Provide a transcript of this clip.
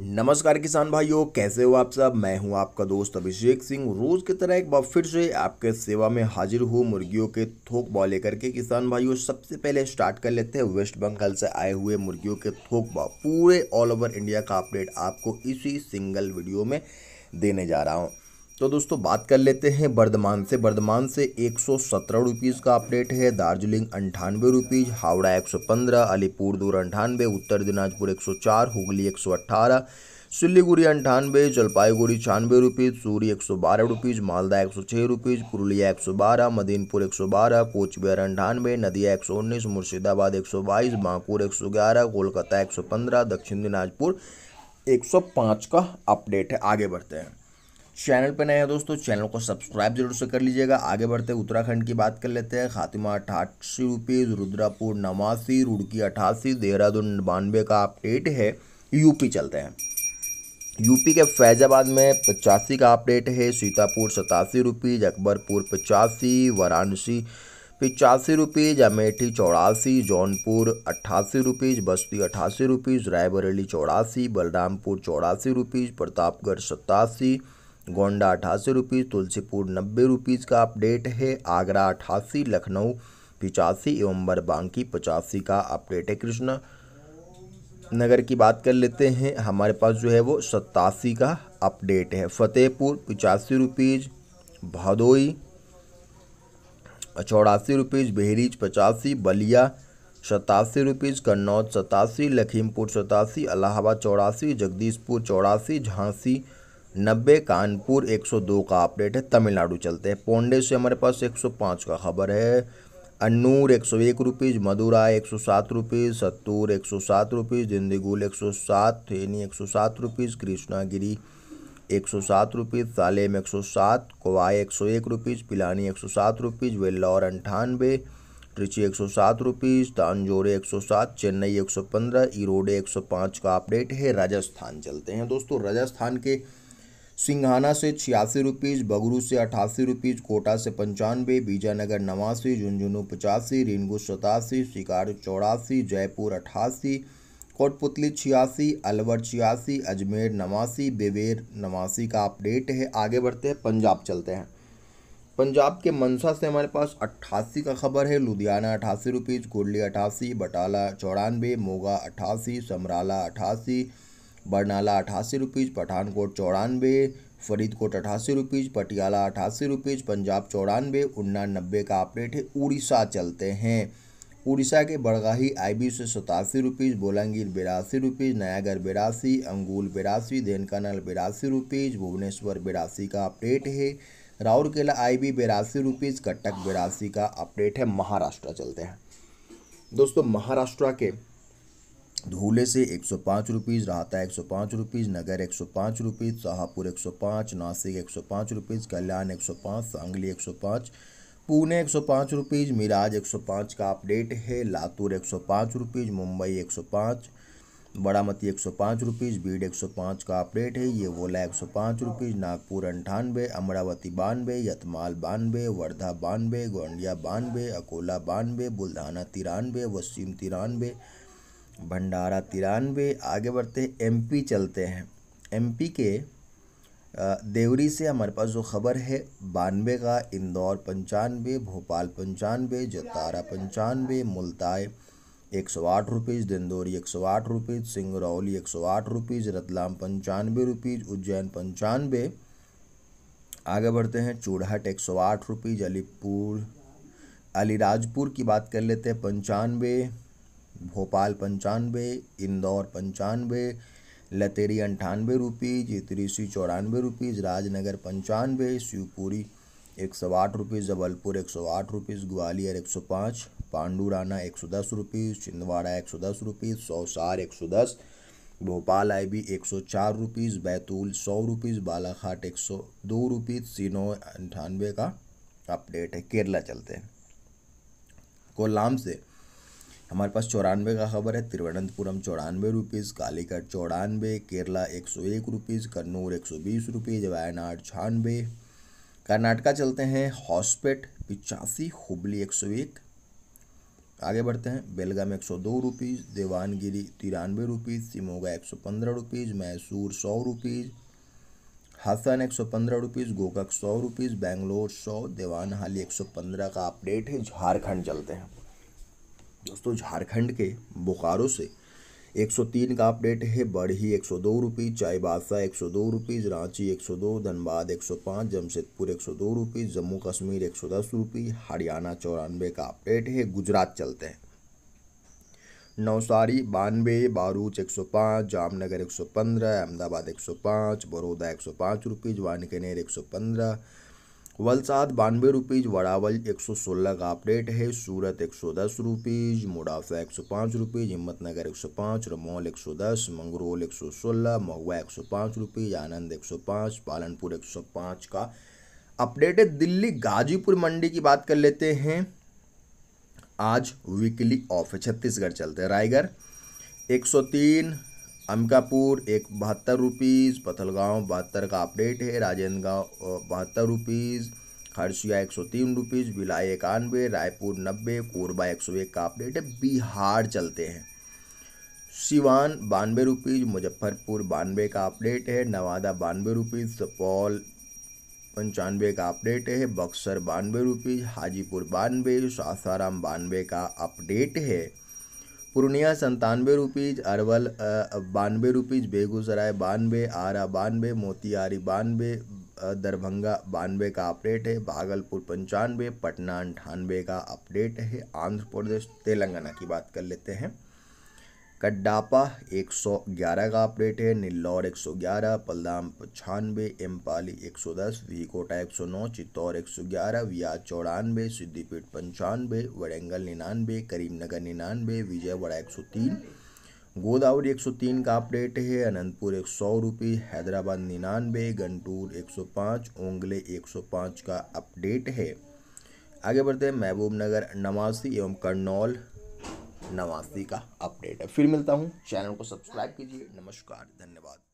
नमस्कार किसान भाइयों कैसे हो आप सब मैं हूं आपका दोस्त अभिषेक सिंह रोज की तरह एक बार फिर से आपके सेवा में हाजिर हूं मुर्गियों के थोक भाव लेकर के किसान भाइयों सबसे पहले स्टार्ट कर लेते हैं वेस्ट बंगाल से आए हुए मुर्गियों के थोक भाव पूरे ऑल ओवर इंडिया का अपडेट आपको इसी सिंगल वीडियो में देने जा रहा हूँ तो दोस्तों बात कर लेते हैं बर्धमान से बर्धमान से एक सौ का अपडेट है दार्जिलिंग अंठानवे रुपीज़ हावड़ा एक अलीपुर दूर अंठानवे उत्तर दिनाजपुर 104 हुगली 118 सिल्लीगुड़ी अंठानवे जलपाईगुड़ी छियानवे रुपीज़ सूरी एक सौ बारह रुपीज़ मालदा एक सौ छः रुपीज़ पुरुलिया एक सौ बारह मदीनपुर एक सौ बारह कोचबिहार अंठानवे नदिया एक सौ उन्नीस मुर्शिदाबाद एक सौ बाईस बांकुर एक सौ ग्यारह कोलकाता एक सौ पंद्रह दक्षिण दिनाजपुर एक सौ पाँच का अपडेट है आगे बढ़ते हैं चैनल पर नए हैं दोस्तों चैनल को सब्सक्राइब जरूर से कर लीजिएगा आगे बढ़ते उत्तराखंड की बात कर लेते हैं खातिमा अठासी रुपीज़ रुद्रापुर नवासी रुड़की अठासी देहरादून बानवे का अपडेट है यूपी चलते हैं यूपी के फैजाबाद में पचासी का अपडेट है सीतापुर सतासी रुपीज़ अकबरपुर पचासी वाराणसी पिचासी रुपीज़ अमेठी चौरासी जौनपुर अट्ठासी रुपीज़ बस्ती अट्ठासी रुपीज़ रायबरेली चौरासी बलरामपुर चौरासी रुपीज़ प्रतापगढ़ सतासी गोंडा अठासी रुपीज़ तुलसीपुर नब्बे रुपीज़ का अपडेट है आगरा अठासी लखनऊ पिचासी एवं बांकी पचासी का अपडेट है कृष्णा नगर की बात कर लेते हैं हमारे पास जो है वो सत्तासी का अपडेट है फतेहपुर पिचासी रुपीज़ भदोई चौरासी रुपीज़ बहरीज पचासी बलिया सतासी रुपीज़ कन्नौज सतासी लखीमपुर सतासी अलाहाबाद चौरासी जगदीशपुर चौरासी झांसी नब्बे कानपुर 102 का अपडेट है तमिलनाडु चलते हैं पोंडे से हमारे पास 105 का खबर है अनूर एक सौ एक रुपीज़ मदुरा एक सौ सात रुपीज़ सत्तूर एक सौ सात रुपीज़ जिंदगुल एक सौ सात थेनी एक सौ सात रुपीज़ कृष्णागिरी एक सौ सात रुपीज़ सालेम एक सौ सात कोवाय एक सौ एक रुपीज़ पिलानी एक सौ सात रुपीज़ वेल्लौर अंठानबे ट्रिची एक सौ सात रुपीज़ तानजोरे एक सौ सात चेन्नई एक सौ पंद्रह इरोडे एक सौ पाँच का अपडेट है राजस्थान चलते हैं दोस्तों राजस्थान के सिंघाना से छियासी रुपीज़ बगरू से अठासी रुपीज़ कोटा से पंचानवे बीजानगर नवासी झुंझुनू पचासी रिनगू सतासी शिकार चौरासी जयपुर अठासी कोटपुतली छियासी अलवर छियासी अजमेर नवासी बेवेर नवासी का अपडेट है आगे बढ़ते हैं पंजाब चलते हैं पंजाब के मनसा से हमारे पास अट्ठासी का खबर है लुधियाना अठासी रुपीज़ कुरली अठासी बटाला चौरानवे मोगा अठासी समराला अठासी बरनाला अठासी रुपीज़ पठानकोट चौरानवे फरीदकोट अठासी रुपीज़ पटियाला अठासी रुपीज़ पंजाब चौरानवे उन्ना नब्बे का अपडेट है उड़ीसा चलते हैं उड़ीसा के बड़गाही आईबी से सतासी रुपीज़ बोलांगीर बिरासी रुपीज़ नयागढ़ बिरासी अंगूल बिरासी देनकानल बिरासी रुपीज़ भुवनेश्वर बिरासी का अपडेट है राउरकेला बी बिरासी रुपीज़ कटक बिरासी का अपडेट है महाराष्ट्र चलते हैं दोस्तों महाराष्ट्र के धूले से एक सौ पाँच रुपीज़ राहता एक सौ पाँच रुपीज़ नगर एक सौ पाँच रुपीज़ शाहपुर एक सौ पाँच नासिक एक सौ पाँच रुपीज़ कल्याण एक सौ पाँच सांगली एक सौ पाँच पुणे एक सौ पाँच रुपीज़ मिराज एक सौ पाँच का अपडेट है लातूर एक सौ पाँच रुपीज़ मुंबई एक सौ पाँच बारामती एक सौ पाँच रुपीज़ बीड एक सौ पाँच का अपडेट है ये वोला एक सौ पाँच रुपीज़ नागपुर अंठानवे अमरावती बानवे यतमाल बानवे वर्धा बानवे गोंडिया बानवे अकोला बानवे बुल्धाना तिरानवे वसीम तिरानवे भंडारा तिरानवे आगे बढ़ते एमपी चलते हैं एमपी के देवरी से हमारे पास जो ख़बर है बानवे का इंदौर पंचानवे भोपाल पंचानवे जतारा पंचानवे मुल्ताए एक सौ आठ रुपीज़ दिंदौरी एक सौ आठ रुपीज़ सिंगरौली एक सौ आठ रुपीज़ रतलाम पंचानवे रुपीज़ उज्जैन पंचानवे आगे बढ़ते हैं चूड़हट एक सौ आठ रुपीज़ अलीपुर अलीराजपुर की बात कर लेते हैं पंचानवे भोपाल पंचानवे इंदौर पंचानवे लतेरी अंठानवे रुपीज़ त्रिशी चौरानवे रुपीज़ राजनगर पंचानवे शिवपुरी एक सौ आठ रुपीज़ जबलपुर एक सौ आठ रुपीज़ ग्वालियर एक सौ पाँच पांडुराना एक सौ दस रुपीज़ छिंदवाड़ा एक सौ दस रुपीज़ सौसार एक सौ दस भोपाल आई बी एक सौ चार रुपीज़ बैतूल सौ रुपीज़ बालाघाट एक सौ दो रुपीज़ सीनो अंठानवे का अपडेट है केरला चलते हैं कोल्लाम से हमारे पास चौरानवे का खबर है तिरुवनंतपुरम चौरानवे रुपीज़ कालीकट चौरानवे केरला एक सौ एक रुपीज़ कन्नूर एक सौ बीस रुपीज़ वायनाड छानबे कर्नाटका चलते हैं हॉस्पेट पिचासी हुबली एक सौ एक आगे बढ़ते हैं बेलगाम एक सौ दो रुपीज़ देवानगिरी तिरानवे रुपीज़ सिमोगा एक सौ पंद्रह रुपीज़ मैसूर सौ रुपीज़ हसन एक सौ पंद्रह रुपीज़ गोकक सौ रुपीज़ बेंगलोर सौ देवानहाली एक सौ पंद्रह का अपडेट है झारखंड चलते हैं दोस्तों झारखंड के बोकारो से 103 का अपडेट है बढ़ी एक सौ दो रुपीज़ चाईबासा एक सौ दो रुपीज़ रांची एक सौ दो धनबाद एक सौ पाँच जमशेदपुर एक सौ दो रुपीज़ जम्मू कश्मीर एक सौ दस रुपीज़ हरियाणा चौरानवे का अपडेट है गुजरात चलते हैं नवसारी बानवे बारूच एक सौ पाँच जामनगर एक सौ पंद्रह अहमदाबाद एक सौ पाँच बड़ौदा एक सौ पाँच रुपीज़ वानकनेर एक सौ पंद्रह वलसाद बानवे रुपीज़ वड़ावल एक सौ सोलह का अपडेट है सूरत एक सौ दस रुपीज़ मुड़ाफा एक सौ पाँच रुपीज़ हिम्मतनगर एक सौ पाँच रमौल एक सौ दस मंगरोल एक सौ सोलह महुआ एक सौ पाँच रुपीज़ आनंद एक सौ पाँच पालनपुर एक सौ पाँच का अपडेट है दिल्ली गाजीपुर मंडी की बात कर लेते हैं आज वीकली ऑफ है छत्तीसगढ़ चलते हैं रायगढ़ एक सौ तीन अंबिकापुर एक बहत्तर रुपीज़ पथलगाँव बहत्तर का अपडेट है राजेंद्र गाँव बहत्तर रुपीज़ खरसिया एक सौ तीन रुपीज़ भिलाई इक्यानवे रायपुर नब्बे कोरबा एक सौ एक का अपडेट है बिहार चलते हैं सिवान बानवे रुपीज़ मुजफ्फरपुर बानवे का अपडेट है नवादा बानवे रुपीज़ सुपौल पंचानवे का अपडेट है बक्सर बानवे रुपीज़ हाजीपुर बानवे सासाराम बानवे का अपडेट है पूर्णिया संतानवे रुपीज़ अरवल बानवे रुपीज़ बेगूसराय बानवे आरा बानवे मोतिहारी बानवे दरभंगा बानवे का अपडेट है भागलपुर पंचानवे पटना अंठानवे का अपडेट है आंध्र प्रदेश तेलंगाना की बात कर लेते हैं कड्डापा 111 का अपडेट है निल्लौर 111, पलदाम पचानवे एम्पाली 110, वीकोटा नौ चित्तौर ग्यारह विया चौरानवे सिद्धिपीठ पंचानवे वरेंगल निन्यानवे करीमनगर निन्यानवे विजयवाड़ा 103, गोदावरी 103 का अपडेट है अनंतपुर एक सौ रुपये हैदराबाद निन्यानवे गंटूर 105, ओंगले 105 का अपडेट है आगे बढ़ते हैं महबूब नगर नवासी एवं करनौल नवासी का अपडेट है फिर मिलता हूँ चैनल को सब्सक्राइब कीजिए नमस्कार धन्यवाद